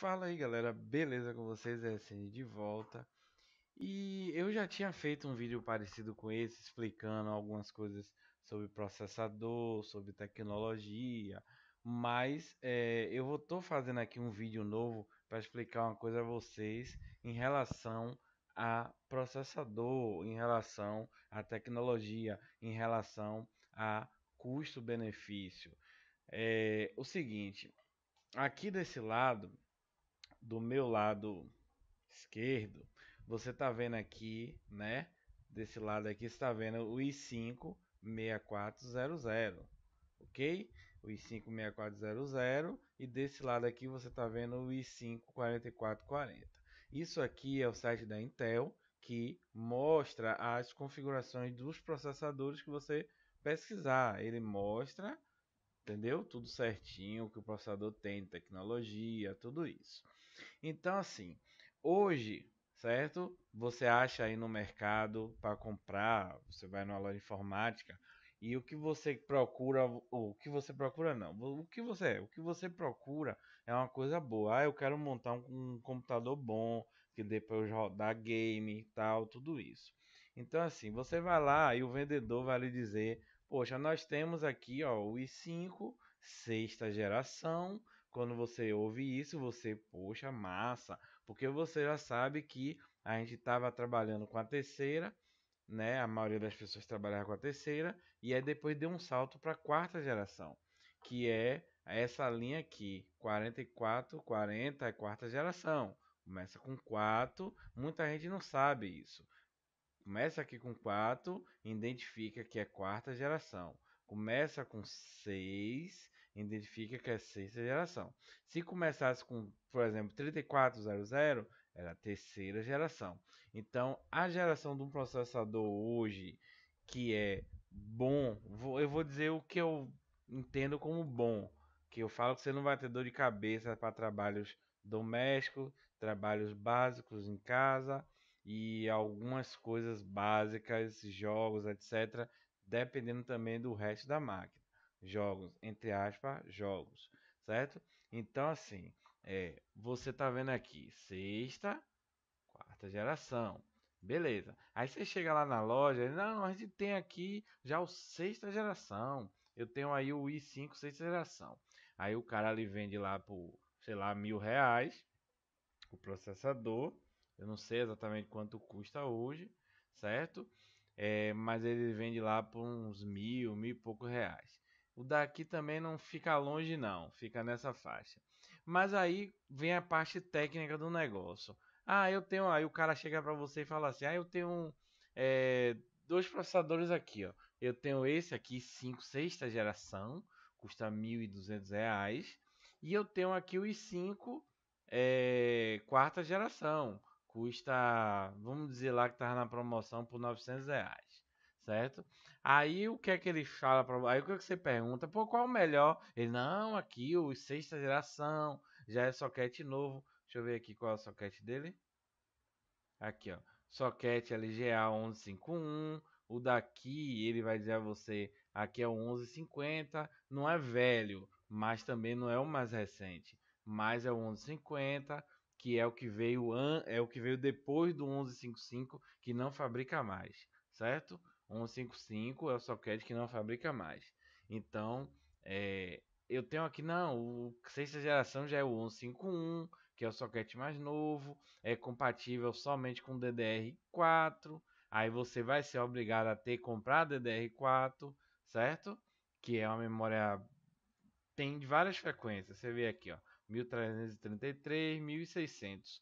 Fala aí galera, beleza com vocês? É SN de volta E eu já tinha feito um vídeo parecido com esse Explicando algumas coisas sobre processador, sobre tecnologia Mas é, eu estou fazendo aqui um vídeo novo para explicar uma coisa a vocês Em relação a processador, em relação à tecnologia Em relação a custo-benefício é o seguinte, aqui desse lado do meu lado esquerdo, você está vendo aqui, né? Desse lado aqui, você está vendo o i5-6400, ok? O i5-6400 e desse lado aqui você está vendo o i5-4440. Isso aqui é o site da Intel que mostra as configurações dos processadores que você pesquisar. Ele mostra, entendeu? Tudo certinho que o processador tem, tecnologia, tudo isso. Então, assim, hoje, certo? Você acha aí no mercado para comprar, você vai numa loja informática e o que você procura, o que você procura não, o que você, é, o que você procura é uma coisa boa. Ah, eu quero montar um, um computador bom, que depois rodar game e tal, tudo isso. Então assim, você vai lá e o vendedor vai lhe dizer, poxa, nós temos aqui ó, o i5 sexta geração quando você ouve isso, você, poxa, massa, porque você já sabe que a gente estava trabalhando com a terceira, né? A maioria das pessoas trabalhava com a terceira e aí depois deu um salto para a quarta geração, que é essa linha aqui, 44, 40 é quarta geração. Começa com 4, muita gente não sabe isso. Começa aqui com 4, identifica que é quarta geração. Começa com 6, identifica que é sexta geração. Se começasse com, por exemplo, 3400, era terceira geração. Então, a geração de um processador hoje que é bom, eu vou dizer o que eu entendo como bom, que eu falo que você não vai ter dor de cabeça para trabalhos domésticos, trabalhos básicos em casa e algumas coisas básicas, jogos, etc, dependendo também do resto da máquina jogos, entre aspas, jogos, certo? Então, assim, é, você tá vendo aqui, sexta, quarta geração, beleza. Aí você chega lá na loja, não, a gente tem aqui já o sexta geração, eu tenho aí o i5 sexta geração. Aí o cara ali vende lá por, sei lá, mil reais, o processador, eu não sei exatamente quanto custa hoje, certo? É, mas ele vende lá por uns mil, mil e poucos reais. O daqui também não fica longe, não, fica nessa faixa. Mas aí vem a parte técnica do negócio. Ah, eu tenho. Aí o cara chega para você e fala assim: Ah, eu tenho é, dois processadores aqui, ó. Eu tenho esse aqui, 5, sexta geração, custa R$ 1.200. E eu tenho aqui o i5, é, quarta geração, custa, vamos dizer lá que estava na promoção por 900 reais certo? Aí o que é que ele fala para aí o que, é que você pergunta? Pô, qual o melhor? Ele não, aqui o sexta geração, já é soquete novo. Deixa eu ver aqui qual é o soquete dele. Aqui, ó. Soquete LGA 1151. O daqui, ele vai dizer a você, aqui é o 1150, não é velho, mas também não é o mais recente, mas é o 1150, que é o que veio an... é o que veio depois do 1155, que não fabrica mais, certo? 155 é o socket que não fabrica mais. Então, é, eu tenho aqui, não, o sexta geração já é o 151, que é o socket mais novo, é compatível somente com DDR4. Aí você vai ser obrigado a ter comprar DDR4, certo? Que é uma memória tem de várias frequências. Você vê aqui, ó, 1333, 1600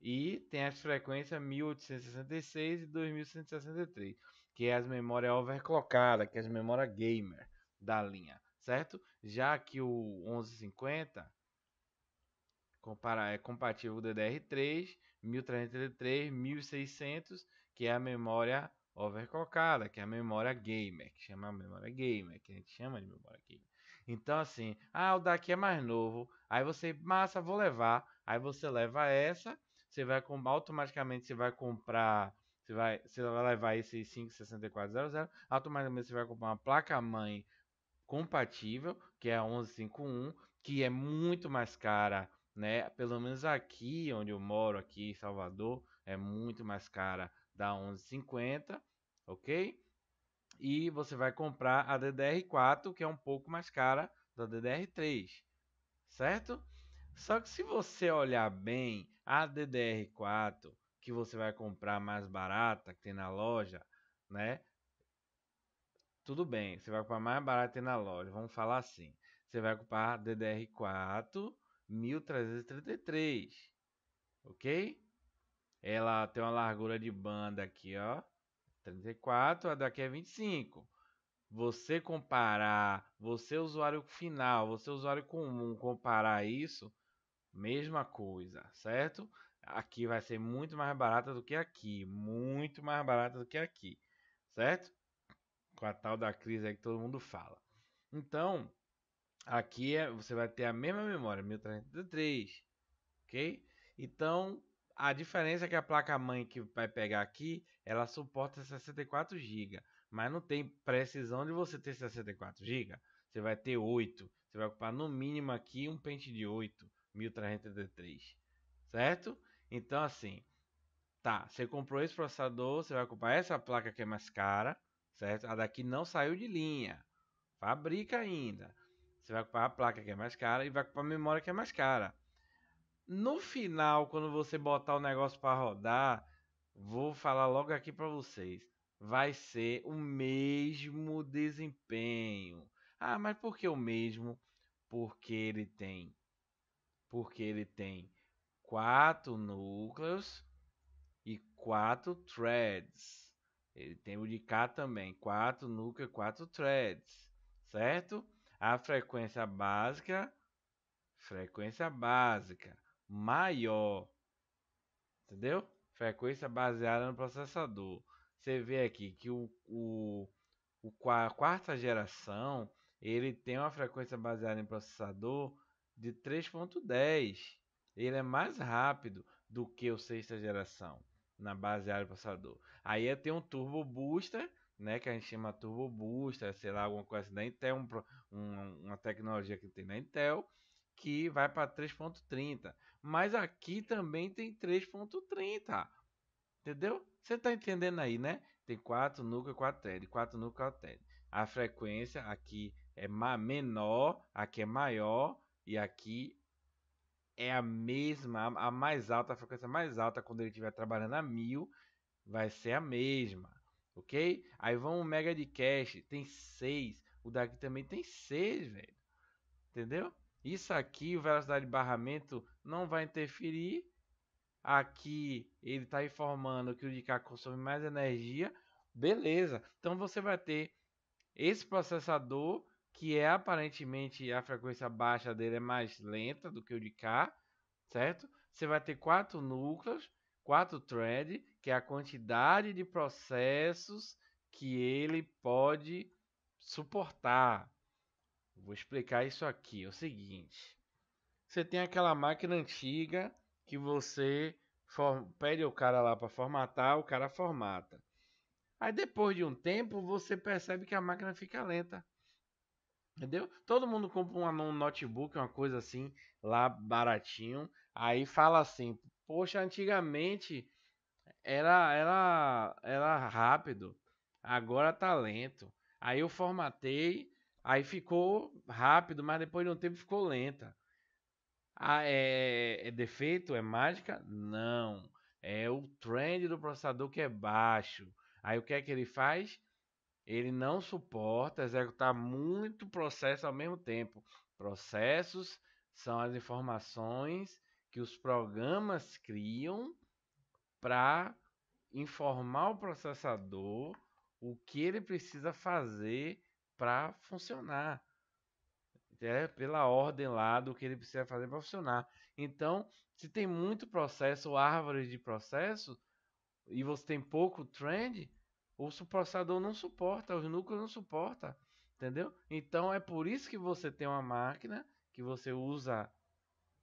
e tem as frequências 1866 e 2163 que é as memórias overclockadas, que é as memórias gamer da linha, certo? Já que o 1150 é compatível com o DDR3, 1333, 1600, que é a memória overclockada, que é a memória gamer, que chama memória gamer, que a gente chama de memória gamer. Então assim, ah, o daqui é mais novo, aí você, massa, vou levar, aí você leva essa, você vai automaticamente você vai comprar você vai, você vai levar esse 56400, automaticamente você vai comprar uma placa-mãe compatível, que é a 1151, que é muito mais cara, né? Pelo menos aqui onde eu moro, aqui em Salvador, é muito mais cara da 1150, ok? E você vai comprar a DDR4, que é um pouco mais cara da DDR3, certo? Só que se você olhar bem, a DDR4 que você vai comprar mais barata que tem na loja, né? Tudo bem, você vai comprar mais barata que tem na loja. Vamos falar assim. Você vai comprar DDR4 1333. OK? Ela tem uma largura de banda aqui, ó, 34, a daqui é 25 você comparar, você é usuário final, você é usuário comum comparar isso, mesma coisa, certo? aqui vai ser muito mais barata do que aqui, muito mais barata do que aqui, certo? Com a tal da crise aí que todo mundo fala. Então, aqui é, você vai ter a mesma memória, 1303, ok? Então, a diferença é que a placa-mãe que vai pegar aqui, ela suporta 64 GB, mas não tem precisão de você ter 64 GB. Você vai ter 8, você vai ocupar no mínimo aqui um pente de 8, 1303, certo? Então, assim, tá, você comprou esse processador, você vai comprar essa placa que é mais cara, certo? A daqui não saiu de linha, fabrica ainda. Você vai comprar a placa que é mais cara e vai comprar a memória que é mais cara. No final, quando você botar o negócio para rodar, vou falar logo aqui para vocês, vai ser o mesmo desempenho. Ah, mas por que o mesmo? Porque ele tem porque ele tem quatro núcleos e quatro threads. Ele tem o de cá também, quatro núcleos, quatro threads, certo? A frequência básica, frequência básica maior, entendeu? Frequência baseada no processador. Você vê aqui que o, o, o a quarta geração ele tem uma frequência baseada em processador de 3.10 ele é mais rápido do que o sexta geração na base área passador. Aí é, tem um turbo booster, né, que a gente chama turbo booster, sei lá, alguma coisa assim, da Intel, um, um, uma tecnologia que tem na Intel, que vai para 3.30. Mas aqui também tem 3.30. Entendeu? Você tá entendendo aí, né? Tem quatro núcleos, quatro thread, quatro núcleos, quatro thread. A frequência aqui é menor, aqui é maior e aqui é a mesma, a mais alta, a frequência mais alta quando ele estiver trabalhando a mil, vai ser a mesma, ok? Aí vamos mega de cache, tem seis o daqui também tem seis velho, entendeu? Isso aqui, o velocidade de barramento não vai interferir, aqui ele está informando que o de cá consome mais energia, beleza, então você vai ter esse processador que é aparentemente a frequência baixa dele é mais lenta do que o de cá, certo? Você vai ter quatro núcleos, quatro threads, que é a quantidade de processos que ele pode suportar. Vou explicar isso aqui. É o seguinte: você tem aquela máquina antiga que você pede o cara lá para formatar, o cara formata. Aí depois de um tempo você percebe que a máquina fica lenta. Entendeu? Todo mundo compra um, notebook, uma coisa assim, lá baratinho. Aí fala assim: Poxa, antigamente era, era, era rápido, agora tá lento. Aí eu formatei, aí ficou rápido, mas depois de um tempo ficou lenta. Ah, é, é defeito? É mágica? Não. É o trend do processador que é baixo. Aí o que é que ele faz? ele não suporta executar muito processo ao mesmo tempo. Processos são as informações que os programas criam para informar o processador o que ele precisa fazer para funcionar. É pela ordem lá do que ele precisa fazer para funcionar. Então, se tem muito processo, árvore de processo, e você tem pouco trend, o processador não suporta, os núcleos não suporta, entendeu? Então é por isso que você tem uma máquina que você usa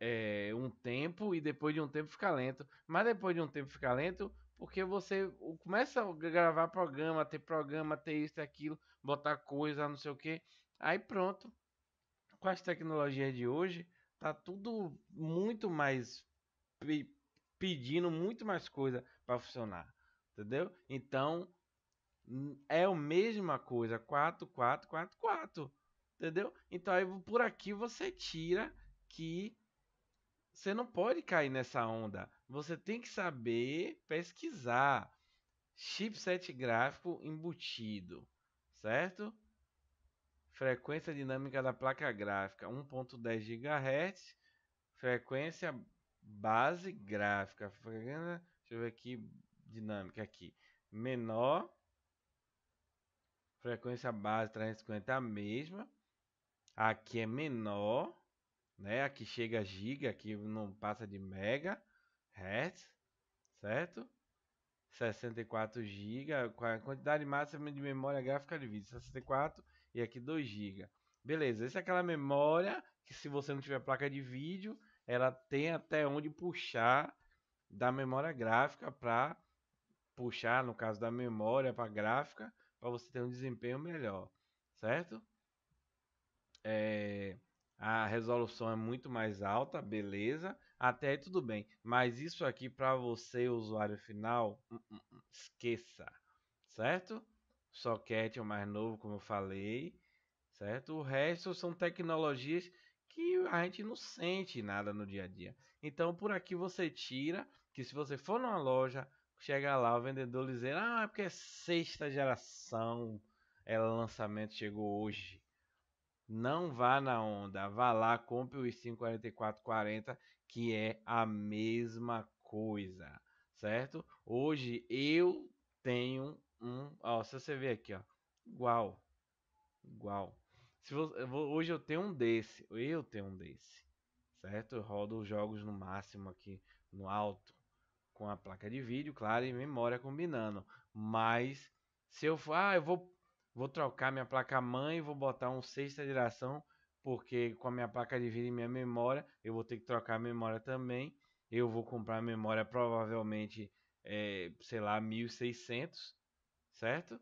é, um tempo e depois de um tempo fica lento. Mas depois de um tempo fica lento porque você começa a gravar programa, ter programa, ter isso, e aquilo, botar coisa, não sei o que. Aí pronto. Com as tecnologias de hoje, tá tudo muito mais pedindo muito mais coisa para funcionar, entendeu? Então é a mesma coisa, 4, 4, 4, 4. Entendeu? Então aí por aqui você tira que você não pode cair nessa onda. Você tem que saber pesquisar chipset gráfico embutido, certo? Frequência dinâmica da placa gráfica 1.10 GHz, frequência base gráfica, deixa eu ver aqui dinâmica aqui, menor Frequência base 350 é a mesma. Aqui é menor, né? Aqui chega giga, aqui não passa de mega hertz, certo? 64 com a quantidade máxima de memória gráfica de vídeo, 64 e aqui 2 giga. Beleza, essa é aquela memória que se você não tiver placa de vídeo, ela tem até onde puxar da memória gráfica para puxar, no caso da memória para gráfica, para você ter um desempenho melhor, certo? É, a resolução é muito mais alta, beleza? Até aí tudo bem, mas isso aqui para você, usuário final, hum, hum, hum, esqueça, certo? Socket é o mais novo, como eu falei, certo? O resto são tecnologias que a gente não sente nada no dia a dia. Então por aqui você tira que se você for numa loja Chega lá, o vendedor dizendo, ah, é porque é sexta geração, ela é lançamento, chegou hoje. Não vá na onda, vá lá, compre os 54440, que é a mesma coisa, certo? Hoje eu tenho um, ó, se você ver aqui, ó, igual, igual. Se você, hoje eu tenho um desse, eu tenho um desse, certo? Eu rodo os jogos no máximo aqui, no alto com a placa de vídeo, claro, e memória combinando. Mas se eu for, ah, eu vou, vou trocar minha placa mãe, vou botar um sexta geração, porque com a minha placa de vídeo e minha memória, eu vou ter que trocar a memória também. Eu vou comprar a memória provavelmente, é, sei lá, 1600, certo?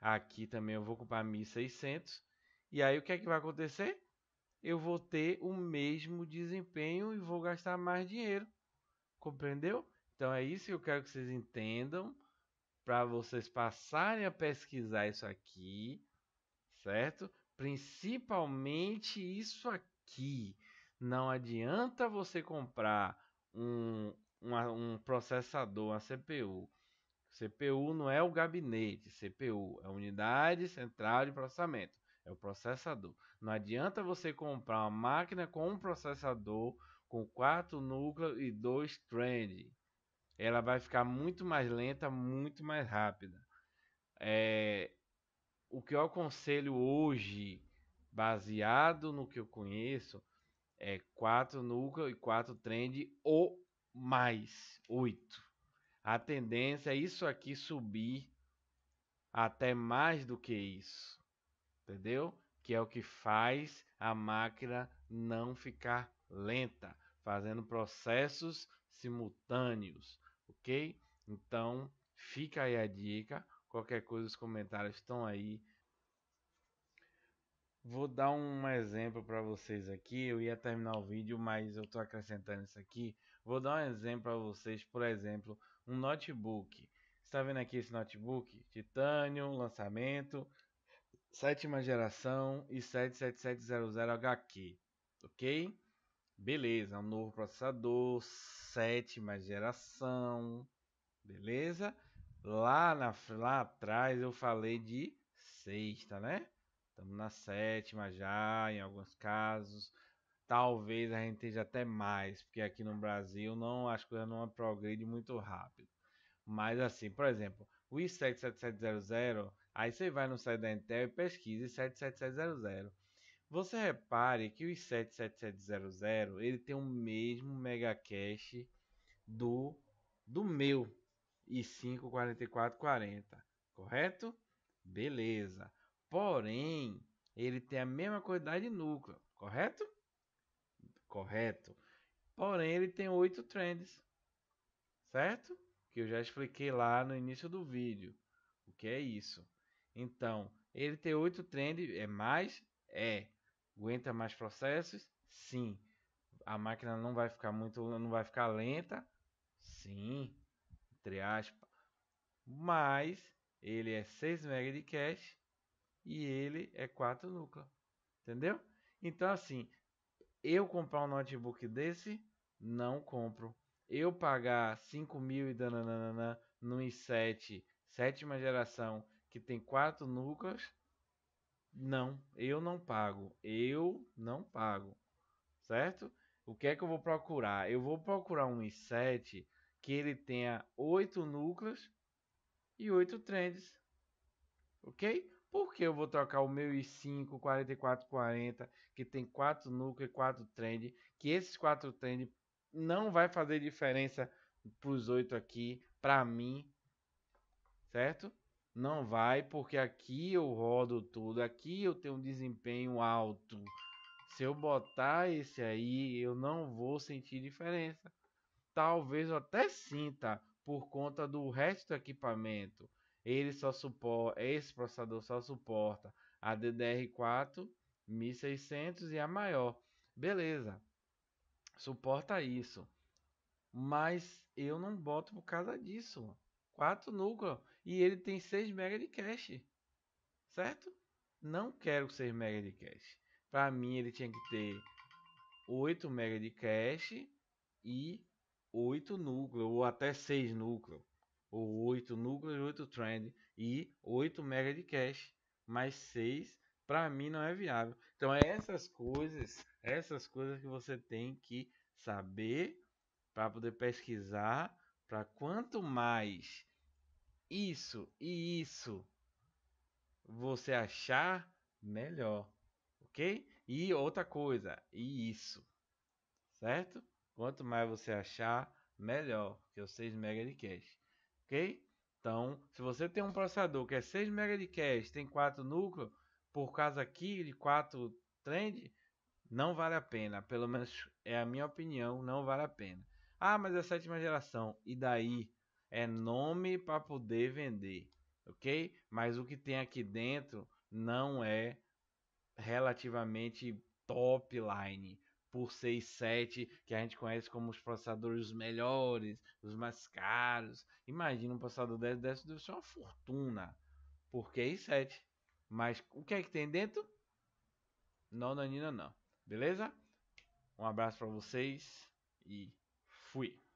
Aqui também eu vou comprar 1600. E aí o que é que vai acontecer? Eu vou ter o mesmo desempenho e vou gastar mais dinheiro. Compreendeu? Então é isso que eu quero que vocês entendam para vocês passarem a pesquisar isso aqui, certo? Principalmente isso aqui. Não adianta você comprar um, um processador, uma CPU. CPU não é o gabinete, CPU é a unidade central de processamento, é o processador. Não adianta você comprar uma máquina com um processador com quatro núcleos e dois trend ela vai ficar muito mais lenta, muito mais rápida. É, o que eu aconselho hoje, baseado no que eu conheço, é 4 núcleo e 4 trend ou mais 8. A tendência é isso aqui subir até mais do que isso. Entendeu? Que é o que faz a máquina não ficar lenta, fazendo processos simultâneos ok? Então, fica aí a dica. Qualquer coisa, os comentários estão aí. Vou dar um exemplo para vocês aqui. Eu ia terminar o vídeo, mas eu estou acrescentando isso aqui. Vou dar um exemplo para vocês, por exemplo, um notebook. Está vendo aqui esse notebook? Titânio, lançamento, sétima geração e 77700 HQ, ok? Beleza, um novo processador, sétima geração. Beleza? Lá, na, lá atrás eu falei de sexta, né? Estamos na sétima já, em alguns casos. Talvez a gente esteja até mais, porque aqui no Brasil não as coisas não progredem muito rápido. Mas assim, por exemplo, o i7 7700, aí você vai no site da Intel e pesquisa i7 7700. Você repare que o i77700 ele tem o mesmo mega cache do, do meu i5-4440, correto? Beleza. Porém, ele tem a mesma quantidade de núcleo, correto? Correto. Porém, ele tem oito trends, certo? Que eu já expliquei lá no início do vídeo. O que é isso? Então, ele tem oito trends, é mais? É aguenta mais processos? Sim. A máquina não vai ficar muito, não vai ficar lenta? Sim, entre aspas. Mas ele é 6 MB de cache e ele é 4 núcleos. Entendeu? Então assim, eu comprar um notebook desse, não compro. Eu pagar 5 mil e dananana no i7 sétima geração que tem 4 núcleos, não, eu não pago. Eu não pago. Certo? O que é que eu vou procurar? Eu vou procurar um i7 que ele tenha 8 núcleos e 8 trends. Ok? Por que eu vou trocar o meu i5 4440 que tem 4 núcleos e 4 trend, que esses 4 trend não vai fazer diferença para os 8 aqui, para mim, certo? Não vai, porque aqui eu rodo tudo, aqui eu tenho um desempenho alto. Se eu botar esse aí, eu não vou sentir diferença. Talvez eu até sinta por conta do resto do equipamento. Ele só suporta, esse processador só suporta a DDR4 1600 e a maior. Beleza. Suporta isso. Mas eu não boto por causa disso. Quatro núcleos e ele tem 6 mega de cache. Certo? Não quero 6 mega de cache. Para mim ele tinha que ter 8 mega de cache e 8 núcleos, ou até 6 núcleos, ou 8 núcleos e 8 trend, e 8 mega de cache, mais 6, para mim não é viável. Então é essas coisas, essas coisas que você tem que saber para poder pesquisar, para quanto mais isso e isso você achar, melhor. Ok? E outra coisa, e isso. Certo? Quanto mais você achar, melhor. Que é o 6 mega de cache. Ok? Então, se você tem um processador que é 6 mega de cache, tem 4 núcleos, por causa aqui de 4 trend, não vale a pena. Pelo menos é a minha opinião, não vale a pena. Ah, mas é a sétima geração. E daí? é nome para poder vender, ok? Mas o que tem aqui dentro não é relativamente top line por 7, que a gente conhece como os processadores os melhores, os mais caros. Imagina um processador 10, 10 deve ser uma fortuna, porque é i7. Mas o que é que tem dentro? Não, Nanina, não. Beleza? Um abraço para vocês e fui.